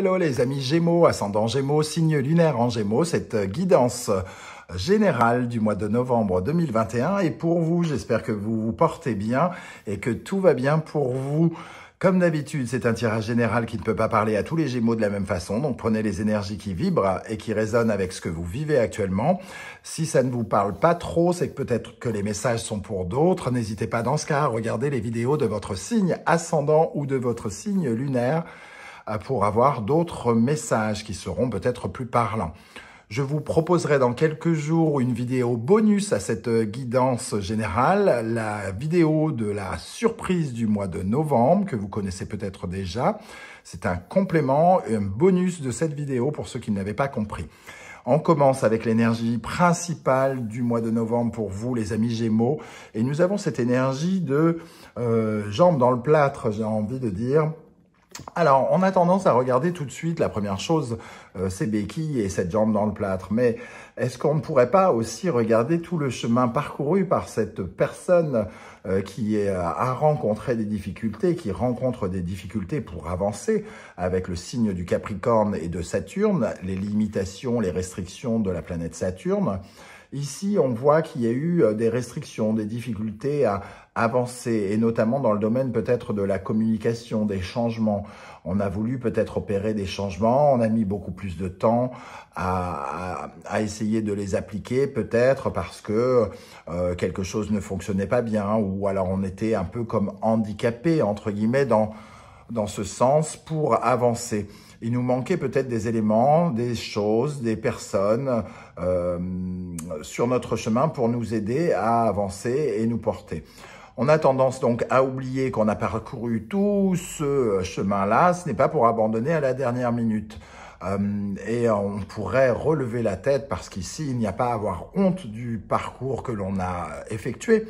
hello les amis Gémeaux, ascendant Gémeaux, signe lunaire en Gémeaux, cette euh, guidance euh, générale du mois de novembre 2021 est pour vous. J'espère que vous vous portez bien et que tout va bien pour vous. Comme d'habitude, c'est un tirage général qui ne peut pas parler à tous les Gémeaux de la même façon, donc prenez les énergies qui vibrent et qui résonnent avec ce que vous vivez actuellement. Si ça ne vous parle pas trop, c'est que peut-être que les messages sont pour d'autres. N'hésitez pas dans ce cas à regarder les vidéos de votre signe ascendant ou de votre signe lunaire euh, pour avoir d'autres messages qui seront peut-être plus parlants. Je vous proposerai dans quelques jours une vidéo bonus à cette euh, guidance générale, la vidéo de la surprise du mois de novembre que vous connaissez peut-être déjà. C'est un complément, un bonus de cette vidéo pour ceux qui ne l'avaient pas compris. On commence avec l'énergie principale du mois de novembre pour vous, les amis Gémeaux. Et nous avons cette énergie de euh, jambes dans le plâtre, j'ai envie de dire, alors, on a tendance à regarder tout de suite, la première chose, euh, c'est ces béquilles et cette jambe dans le plâtre. Mais est-ce qu'on ne pourrait pas aussi regarder tout le chemin parcouru par cette personne euh, qui est, euh, a rencontré des difficultés, qui rencontre des difficultés pour avancer avec le signe du Capricorne et de Saturne, les limitations, les restrictions de la planète Saturne Ici, on voit qu'il y a eu euh, des restrictions, des difficultés à avancer, et notamment dans le domaine peut-être de la communication, des changements. On a voulu peut-être opérer des changements, on a mis beaucoup plus de temps à, essayer de les appliquer, peut-être parce que euh, quelque chose ne fonctionnait pas bien, ou alors on était un peu comme handicapé, entre guillemets, dans, dans ce sens pour avancer il nous manquait peut-être des éléments, des choses, des personnes euh, sur notre chemin pour nous aider à avancer et nous porter. On a tendance donc à oublier qu'on a parcouru tout ce chemin-là, ce n'est pas pour abandonner à la dernière minute. Euh, et on pourrait relever la tête parce qu'ici, il n'y a pas à avoir honte du parcours que l'on a effectué.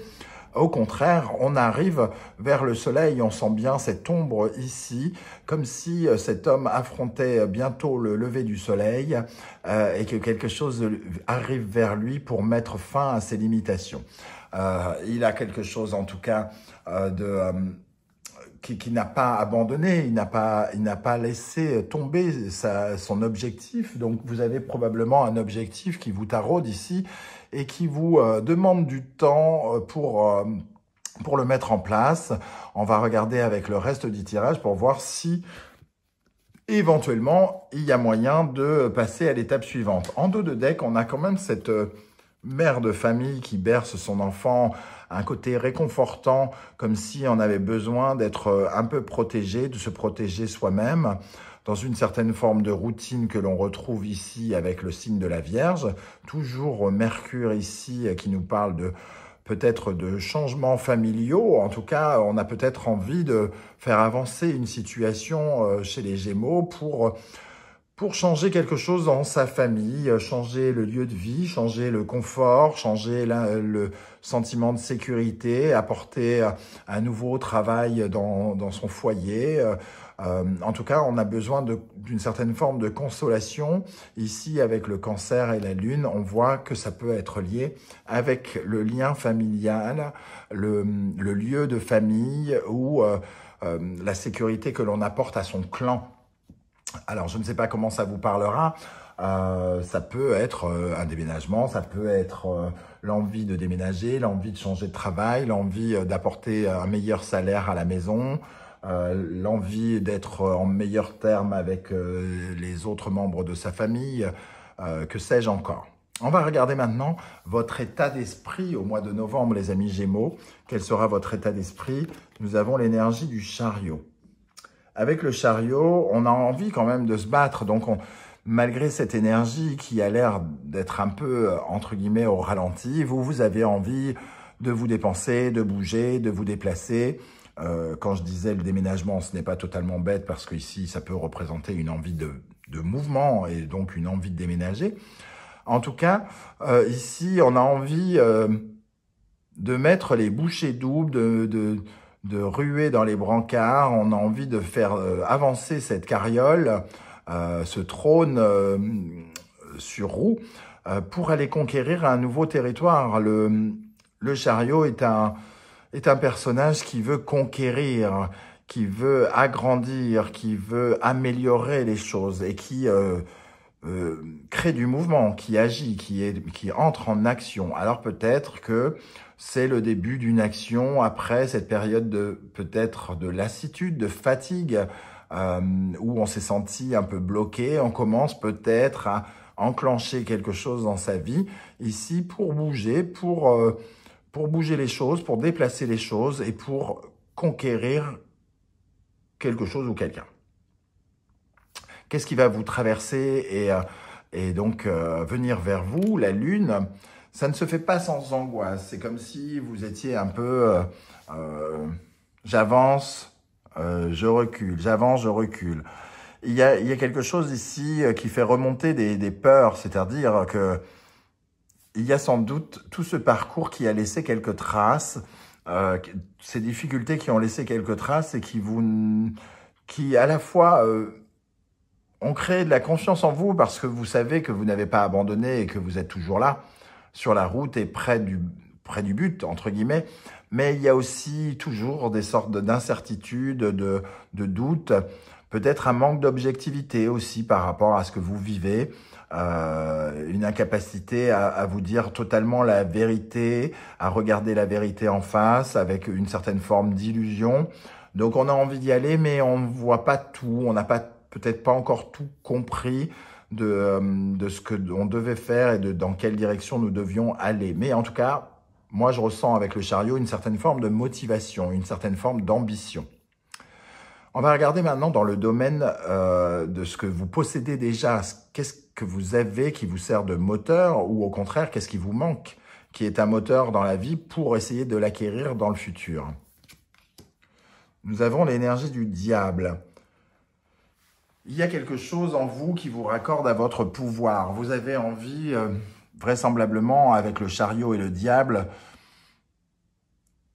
Au contraire, on arrive vers le soleil, on sent bien cette ombre ici, comme si euh, cet homme affrontait bientôt le lever du soleil euh, et que quelque chose arrive vers lui pour mettre fin à ses limitations. Euh, il a quelque chose en tout cas qui, n'a pas abandonné, il n'a pas, laissé tomber son objectif. Donc vous avez probablement un objectif qui vous taraude ici et qui vous euh, demande du temps euh, euh, pour le mettre en place. On va regarder avec le reste du tirage pour voir si éventuellement il y a moyen de passer à l'étape suivante. En dos de deck, on a quand même cette mère de famille qui berce son enfant, un côté réconfortant, comme si on avait besoin d'être un peu protégé, de se protéger soi-même dans une certaine forme de routine que l'on retrouve ici avec le signe de la Vierge. Toujours Mercure ici euh, qui nous parle de peut-être de changements familiaux. En tout cas, on a peut-être envie de faire avancer une situation euh, chez les Gémeaux pour pour changer quelque chose dans sa famille, euh, changer le lieu de vie, changer le confort, changer le sentiment de sécurité, apporter un nouveau travail dans, dans son foyer, euh, en tout cas, on a besoin d'une certaine forme de consolation. Ici, avec le cancer et la lune, on voit que ça peut être lié avec le lien familial, le, lieu de famille ou euh, euh, la sécurité que l'on apporte à son clan. Alors, je ne sais pas comment ça vous parlera. ça peut être un déménagement, ça peut être l'envie de déménager, l'envie de changer de travail, l'envie d'apporter un meilleur salaire à la maison, euh, l'envie d'être euh, en meilleur terme avec euh, les autres membres de sa famille, que sais-je encore. On va regarder maintenant votre état d'esprit au mois de novembre, les amis Gémeaux. Quel sera votre état d'esprit Nous avons l'énergie du chariot. Avec le chariot, on a envie quand même de se battre, donc malgré cette énergie qui a l'air d'être un peu, entre guillemets, au ralenti, vous, vous avez envie de vous dépenser, de bouger, de vous déplacer. Euh, quand je disais le déménagement, ce n'est pas totalement bête parce qu'ici, ça peut représenter une envie de, mouvement et donc une envie de déménager. En tout cas, euh, ici, on a envie euh, de mettre les bouchées doubles, de, ruer dans les brancards. On a envie de faire avancer cette carriole, ce trône sur roue, pour aller conquérir un nouveau territoire. le chariot est un est un personnage qui veut conquérir, qui veut agrandir, qui veut améliorer les choses et qui euh, euh, crée du mouvement, qui agit, qui, qui entre en action. Alors peut-être que c'est le début d'une action après cette période de peut-être de lassitude, de fatigue, euh, où on s'est senti un peu bloqué. On commence peut-être à enclencher quelque chose dans sa vie ici pour bouger, pour euh, pour bouger les choses, pour déplacer les choses et pour conquérir quelque chose ou quelqu'un. Qu'est-ce qui va vous traverser et, euh, donc euh, venir vers vous La lune, ça ne se fait pas sans angoisse. C'est comme si vous étiez un peu euh, j'avance, je recule, j'avance, je recule. Il y, a, quelque chose ici qui fait remonter des peurs, c'est-à-dire que il y a sans doute tout ce parcours qui a laissé quelques traces, euh, ces difficultés qui ont laissé quelques traces et qui vous, qui à la fois euh, ont créé de la confiance en vous parce que vous savez que vous n'avez pas abandonné et que vous êtes toujours là, sur la route et près du, près du but, entre guillemets. Mais il y a aussi toujours des sortes d'incertitudes, de doutes, peut-être un manque d'objectivité aussi par rapport à ce que vous vivez. Euh, une incapacité à, vous dire totalement la vérité, à regarder la vérité en face avec une certaine forme d'illusion. Donc on a envie d'y aller, mais on ne voit pas tout, on n'a pas peut-être pas encore tout compris de, euh, de ce que on devait faire et de dans quelle direction nous devions aller. Mais en tout cas, moi je ressens avec le chariot une certaine forme de motivation, une certaine forme d'ambition. On va regarder maintenant dans le domaine euh, de ce que vous possédez déjà. Qu'est-ce que vous avez qui vous sert de moteur ou au contraire, qu'est-ce qui vous manque qui est un moteur dans la vie pour essayer de l'acquérir dans le futur. Nous avons l'énergie du diable. Il y a quelque chose en vous qui vous raccorde à votre pouvoir. Vous avez envie, euh, vraisemblablement, avec le chariot et le diable,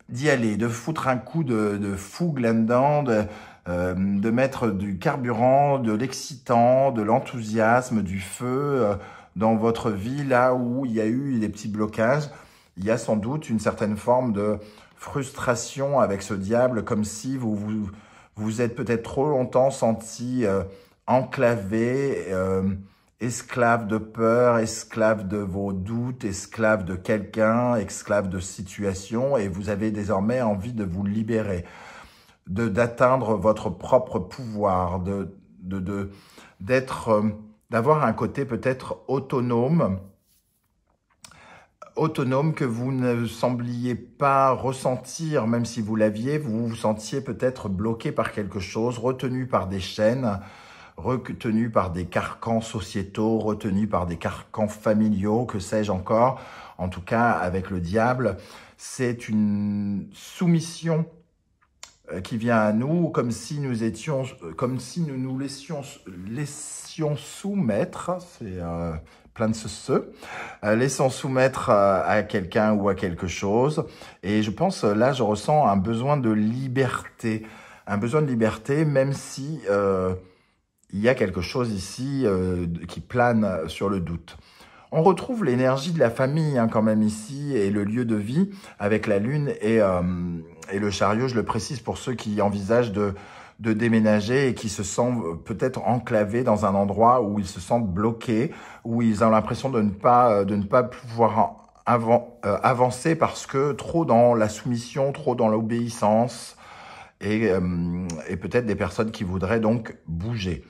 d'y aller, de foutre un coup de, fou fougue de, euh, de mettre du carburant, de l'excitant, de l'enthousiasme, du feu euh, dans votre vie, là où il y a eu des petits blocages. Il y a sans doute une certaine forme de frustration avec ce diable, comme si vous vous, êtes peut-être trop longtemps senti euh, enclavé, esclave de peur, esclave de vos doutes, esclave de quelqu'un, esclave de situation, et vous avez désormais envie de vous libérer d'atteindre votre propre pouvoir, de de, euh, d'avoir un côté peut-être autonome, autonome que vous ne sembliez pas ressentir, même si vous l'aviez, vous vous sentiez peut-être bloqué par quelque chose, retenu par des chaînes, retenu par des carcans sociétaux, retenu par des carcans familiaux, que sais-je encore, en tout cas avec le diable, c'est une soumission euh, qui vient à nous, comme si nous étions, euh, comme si nous nous laissions, laissions soumettre, c'est euh, plein de ce, ce soumettre à, quelqu'un ou à quelque chose. Et je pense, là, je ressens un besoin de liberté, un besoin de liberté, même si il y a quelque chose ici qui plane sur le doute. On retrouve l'énergie de la famille hein, quand même ici et le lieu de vie avec la lune et, euh, le chariot, je le précise pour ceux qui envisagent de, déménager et qui se sentent peut-être enclavés dans un endroit où ils se sentent bloqués, où ils ont l'impression de ne pas euh, de ne pas pouvoir euh, avancer parce que trop dans la soumission, trop dans l'obéissance et peut-être des personnes qui voudraient donc bouger.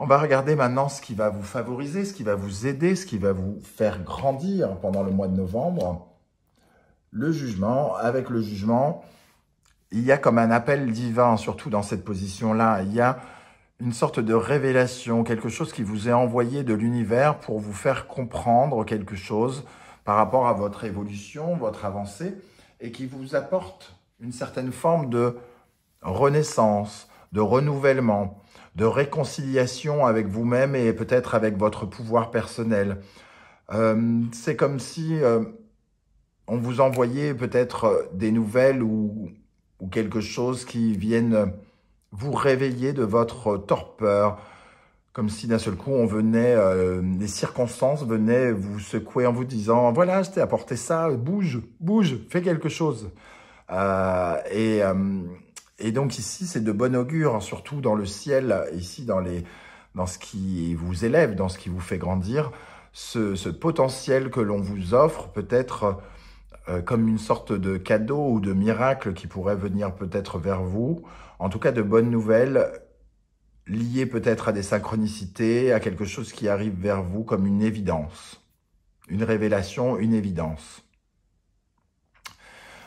On va regarder maintenant ce qui va vous favoriser, ce qui va vous aider, ce qui va vous faire grandir pendant le mois de novembre. Le jugement, avec le jugement, il y a comme un appel divin, surtout dans cette position-là. Il y a une sorte de révélation, quelque chose qui vous est envoyé de l'univers pour vous faire comprendre quelque chose par rapport à votre évolution, votre avancée, et qui vous apporte une certaine forme de renaissance, de renouvellement de réconciliation avec vous-même et peut-être avec votre pouvoir personnel. Euh, c'est comme si euh, on vous envoyait peut-être euh, des nouvelles ou, quelque chose qui vienne vous réveiller de votre torpeur, comme si d'un seul coup on venait, les circonstances venaient vous secouer en vous disant voilà, je t'ai apporté ça, bouge, bouge, fais quelque chose. et et donc ici, c'est de bon augure, hein, surtout dans le ciel, ici dans, dans ce qui vous élève, dans ce qui vous fait grandir, ce, potentiel que l'on vous offre peut-être euh, comme une sorte de cadeau ou de miracle qui pourrait venir peut-être vers vous. En tout cas, de bonnes nouvelles liées peut-être à des synchronicités, à quelque chose qui arrive vers vous comme une évidence, une révélation, une évidence.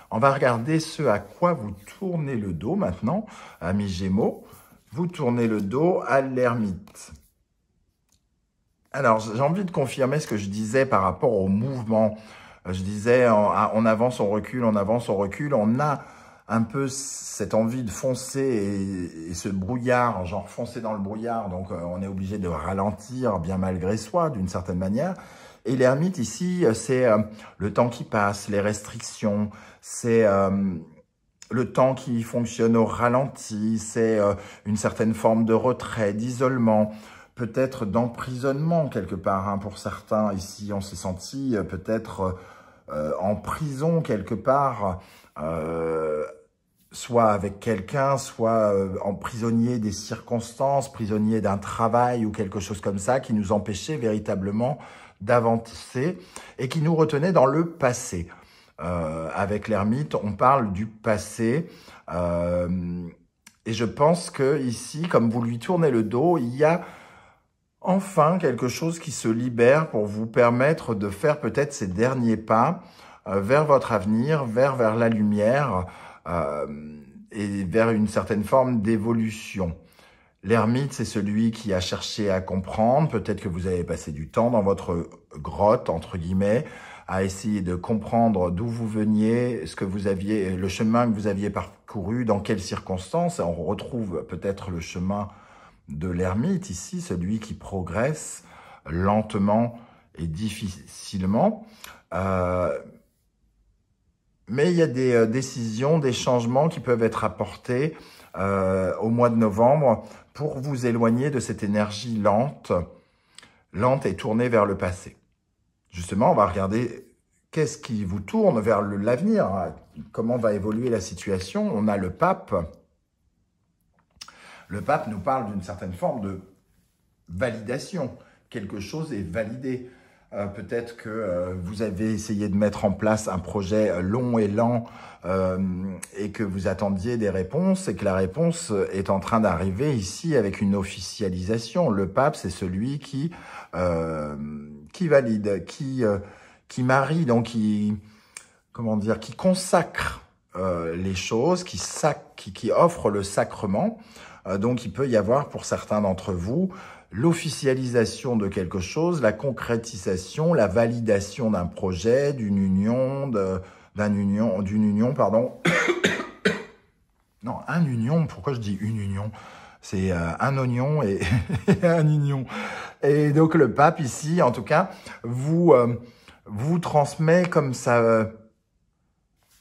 On va regarder ce à quoi vous tournez le dos maintenant, amis Gémeaux. Vous tournez le dos à l'ermite. Alors, j'ai envie de confirmer ce que je disais par rapport au mouvement. Je disais, on avance, on recule, on avance, on recule. On a un peu cette envie de foncer et, ce brouillard, genre foncer dans le brouillard. Donc, euh, on est obligé de ralentir bien malgré soi, d'une certaine manière. Et l'ermite ici, euh, c'est euh, le temps qui passe, les restrictions, c'est euh, le temps qui fonctionne au ralenti, c'est une certaine forme de retrait, d'isolement, peut-être d'emprisonnement quelque part. Hein. pour certains ici, on s'est senti peut-être en prison quelque part, soit avec quelqu'un, soit en prisonnier des circonstances, prisonnier d'un travail ou quelque chose comme ça qui nous empêchait véritablement d'avancer et qui nous retenait dans le passé. Euh, avec l'ermite, on parle du passé. Euh, et je pense que ici, comme vous lui tournez le dos, il y a enfin quelque chose qui se libère pour vous permettre de faire peut-être ces derniers pas euh, vers votre avenir, vers, vers la lumière et vers une certaine forme d'évolution. L'ermite, c'est celui qui a cherché à comprendre. Peut-être que vous avez passé du temps dans votre grotte, entre guillemets, à essayer de comprendre d'où vous veniez, ce que vous aviez, le chemin que vous aviez parcouru, dans quelles circonstances. On retrouve peut-être le chemin de l'ermite ici, celui qui progresse lentement et difficilement. Euh, mais il y a des euh, décisions, des changements qui peuvent être apportés euh, au mois de novembre pour vous éloigner de cette énergie lente, lente et tournée vers le passé. Justement, on va regarder qu'est-ce qui vous tourne vers l'avenir, hein. comment va évoluer la situation. On a le pape. Le pape nous parle d'une certaine forme de validation. Quelque chose est validé. Euh, peut-être que euh, vous avez essayé de mettre en place un projet euh, long et lent et que vous attendiez des réponses et que la réponse est en train d'arriver ici avec une officialisation. Le pape, c'est celui qui valide, qui marie, donc qui comment dire, qui consacre les choses, qui offre le sacrement. donc, il peut y avoir pour certains d'entre vous l'officialisation de quelque chose, la concrétisation, la validation d'un projet, d'une union, d'un union, d'une union, pardon. non, un union, pourquoi je dis une union C'est euh, un oignon et, un union. Et donc le pape ici, en tout cas, vous, euh, vous transmet comme ça euh,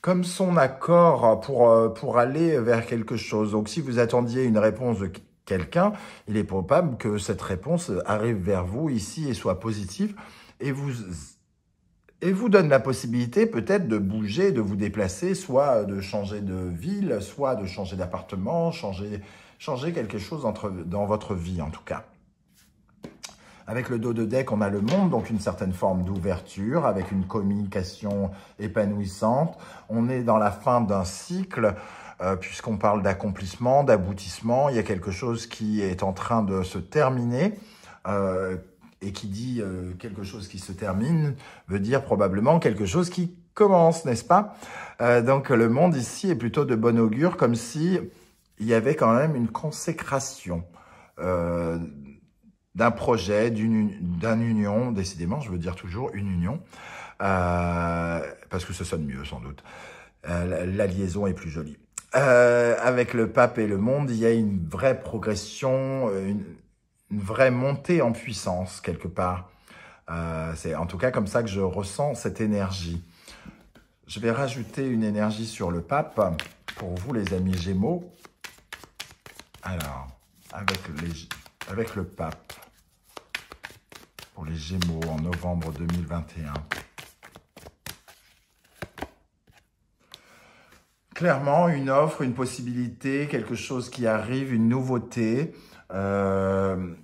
comme son accord pour, pour aller vers quelque chose. Donc si vous attendiez une réponse de quelqu'un, il est probable que cette réponse arrive vers vous ici et soit positive et vous et vous donne la possibilité peut-être de bouger, de vous déplacer, soit de changer de ville, soit de changer d'appartement, changer, changer quelque chose entre, dans votre vie en tout cas. Avec le dos de deck, on a le monde, donc une certaine forme d'ouverture, avec une communication épanouissante. On est dans la fin d'un cycle euh, puisqu'on parle d'accomplissement, d'aboutissement, il y a quelque chose qui est en train de se terminer. Euh, et qui dit euh, quelque chose qui se termine veut dire probablement quelque chose qui commence, n'est-ce pas Donc le monde ici est plutôt de bon augure, comme si il y avait quand même une consécration d'un projet, d'une union, décidément, je veux dire toujours une union, parce que ça sonne mieux sans doute. la liaison est plus jolie. Euh, avec le pape et le monde, il y a une vraie progression, euh, une, vraie montée en puissance quelque part. Euh, c'est en tout cas comme ça que je ressens cette énergie. Je vais rajouter une énergie sur le pape pour vous les amis Gémeaux. Alors, avec, avec le pape pour les Gémeaux en novembre 2021. clairement une offre, une possibilité, quelque chose qui arrive, une nouveauté, euh,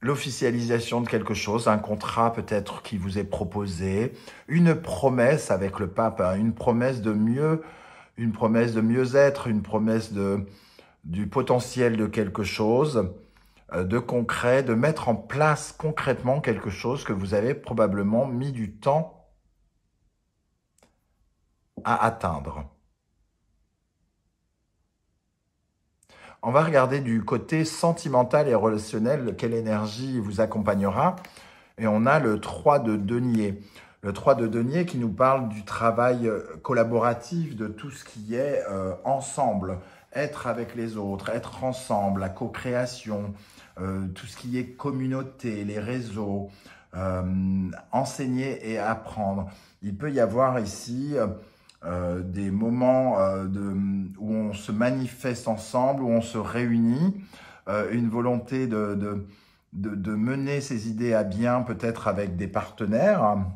l'officialisation de quelque chose, un contrat peut-être qui vous est proposé, une promesse avec le pape, hein, une promesse de mieux, une promesse de mieux être, une promesse de du potentiel de quelque chose, euh, de concret, de mettre en place concrètement quelque chose que vous avez probablement mis du temps à atteindre. on va regarder du côté sentimental et relationnel quelle énergie vous accompagnera. Et on a le 3 de denier. Le 3 de denier qui nous parle du travail euh, collaboratif, de tout ce qui est euh, ensemble, être avec les autres, être ensemble, la co-création, euh, tout ce qui est communauté, les réseaux, enseigner et apprendre. Il peut y avoir ici euh, des moments euh, où on se manifeste ensemble, où on se réunit, euh, une volonté de, mener ces idées à bien, peut-être avec des partenaires, hein,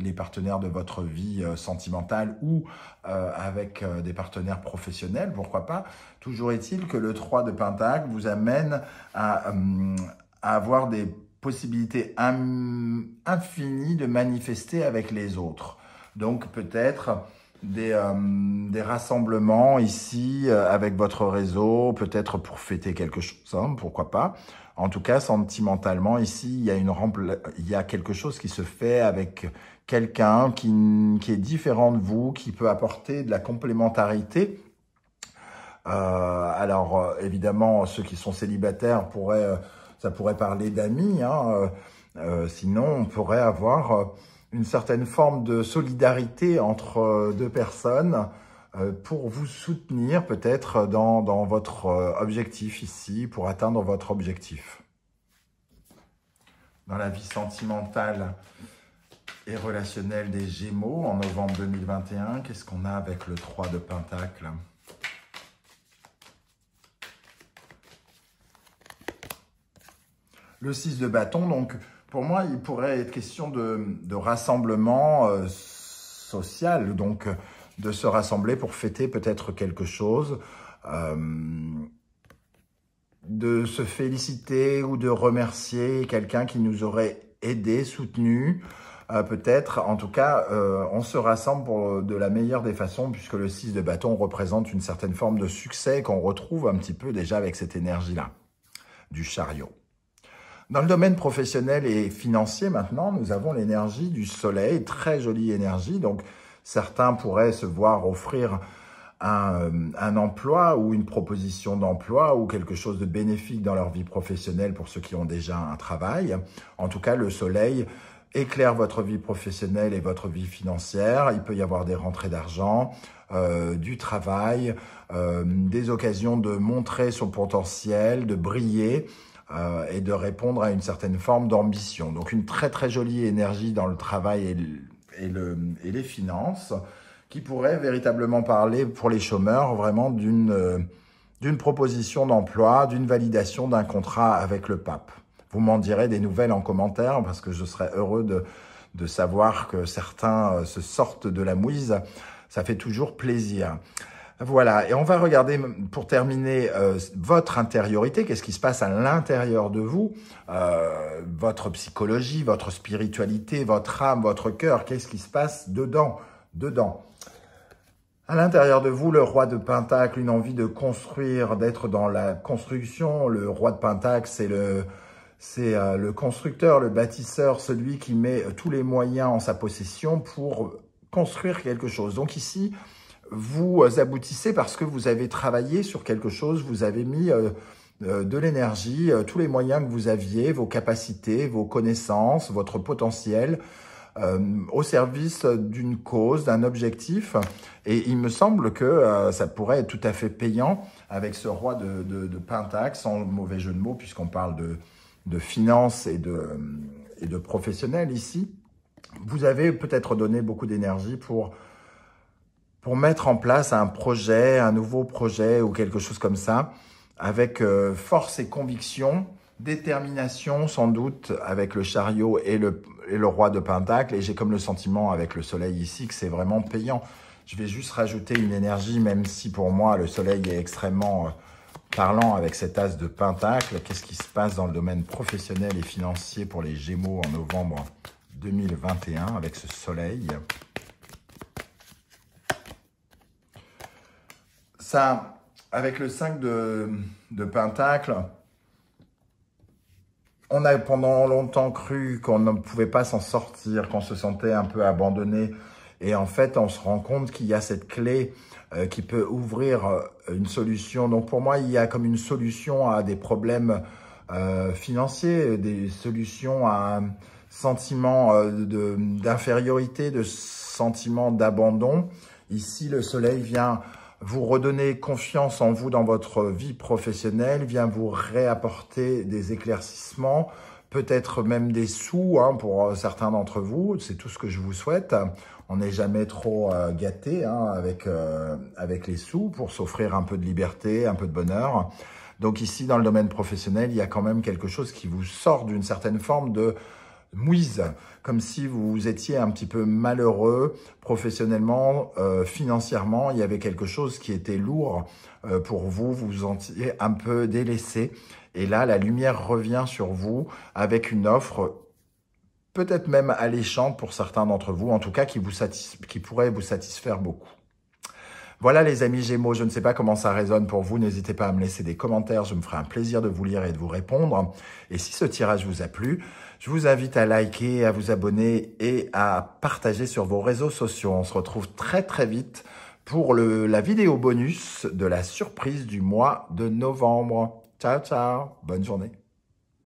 les partenaires de votre vie sentimentale ou avec des partenaires professionnels, pourquoi pas. Toujours est-il que le 3 de Pentacle vous amène à avoir des possibilités infinies de manifester avec les autres. Donc peut-être des, euh, des, rassemblements ici euh, avec votre réseau, peut-être pour fêter quelque chose, hein, pourquoi pas. En tout cas, sentimentalement, ici, il y a, une il y a quelque chose qui se fait avec quelqu'un qui, qui, est différent de vous, qui peut apporter de la complémentarité. Euh, alors, évidemment, ceux qui sont célibataires, pourraient, ça pourrait parler d'amis. Hein, sinon, on pourrait avoir une certaine forme de solidarité entre euh, deux personnes euh, pour vous soutenir peut-être dans, dans, votre euh, objectif ici, pour atteindre votre objectif. Dans la vie sentimentale et relationnelle des Gémeaux en novembre 2021, qu'est-ce qu'on a avec le 3 de Pentacle Le 6 de bâton, donc pour moi, il pourrait être question de, rassemblement euh, social, donc de se rassembler pour fêter peut-être quelque chose, euh, de se féliciter ou de remercier quelqu'un qui nous aurait aidé, soutenu, euh, peut-être. En tout cas, on se rassemble de la meilleure des façons puisque le 6 de bâton représente une certaine forme de succès qu'on retrouve un petit peu déjà avec cette énergie-là du chariot. Dans le domaine professionnel et financier maintenant, nous avons l'énergie du soleil, très jolie énergie. Donc, certains pourraient se voir offrir euh, un, emploi ou une proposition d'emploi ou quelque chose de bénéfique dans leur vie professionnelle pour ceux qui ont déjà un travail. En tout cas, le soleil éclaire votre vie professionnelle et votre vie financière. Il peut y avoir des rentrées d'argent, euh, du travail, euh, des occasions de montrer son potentiel, de briller. Euh, et de répondre à une certaine forme d'ambition. Donc une très très jolie énergie dans le travail et, les finances qui pourrait véritablement parler pour les chômeurs vraiment euh, d'une proposition d'emploi, d'une validation d'un contrat avec le pape. Vous m'en direz des nouvelles en commentaire parce que je serais heureux de, de savoir que certains euh, se sortent de la mouise. Ça fait toujours plaisir. Voilà, et on va regarder pour terminer euh, votre intériorité, qu'est-ce qui se passe à l'intérieur de vous, euh, votre psychologie, votre spiritualité, votre âme, votre cœur, qu'est-ce qui se passe dedans, dedans. À l'intérieur de vous, le roi de Pentacle, une envie de construire, d'être dans la construction. Le roi de Pentacle, c'est le, c'est euh, le constructeur, le bâtisseur, celui qui met tous les moyens en sa possession pour construire quelque chose. Donc ici, vous aboutissez parce que vous avez travaillé sur quelque chose, vous avez mis euh, euh, de l'énergie, euh, tous les moyens que vous aviez, vos capacités, vos connaissances, votre potentiel, au service d'une cause, d'un objectif. Et il me semble que ça pourrait être tout à fait payant avec ce roi de, de, de Pentax, sans mauvais jeu de mots, puisqu'on parle de, de finances et de, et de professionnels ici. Vous avez peut-être donné beaucoup d'énergie pour pour mettre en place un projet, un nouveau projet ou quelque chose comme ça, avec euh, force et conviction, détermination sans doute avec le chariot et le, et le roi de Pentacle. Et j'ai comme le sentiment avec le soleil ici que c'est vraiment payant. Je vais juste rajouter une énergie, même si pour moi le soleil est extrêmement euh, parlant avec cet as de Pentacle. Qu'est-ce qui se passe dans le domaine professionnel et financier pour les Gémeaux en novembre 2021 avec ce soleil ça, avec le 5 de, de Pentacle, on a pendant longtemps cru qu'on ne pouvait pas s'en sortir, qu'on se sentait un peu abandonné. Et en fait, on se rend compte qu'il y a cette clé euh, qui peut ouvrir euh, une solution. Donc pour moi, il y a comme une solution à des problèmes euh, financiers, des solutions à un sentiment d'infériorité, de, de sentiment d'abandon. Ici, le soleil vient vous redonner confiance en vous dans votre vie professionnelle, vient vous réapporter des éclaircissements, peut-être même des sous hein, pour euh, certains d'entre vous. C'est tout ce que je vous souhaite. On n'est jamais trop euh, gâté hein, avec, euh, avec les sous pour s'offrir un peu de liberté, un peu de bonheur. Donc ici, dans le domaine professionnel, il y a quand même quelque chose qui vous sort d'une certaine forme de mouise, comme si vous étiez un petit peu malheureux professionnellement, euh, financièrement, il y avait quelque chose qui était lourd euh, pour vous, vous vous sentiez un peu délaissé. Et là, la lumière revient sur vous avec une offre peut-être même alléchante pour certains d'entre vous, en tout cas qui, vous qui pourrait vous satisfaire beaucoup. Voilà les amis Gémeaux, je ne sais pas comment ça résonne pour vous, n'hésitez pas à me laisser des commentaires, je me ferai un plaisir de vous lire et de vous répondre. Et si ce tirage vous a plu, je vous invite à liker, à vous abonner et à partager sur vos réseaux sociaux. On se retrouve très très vite pour la vidéo bonus de la surprise du mois de novembre. Ciao, ciao. Bonne journée.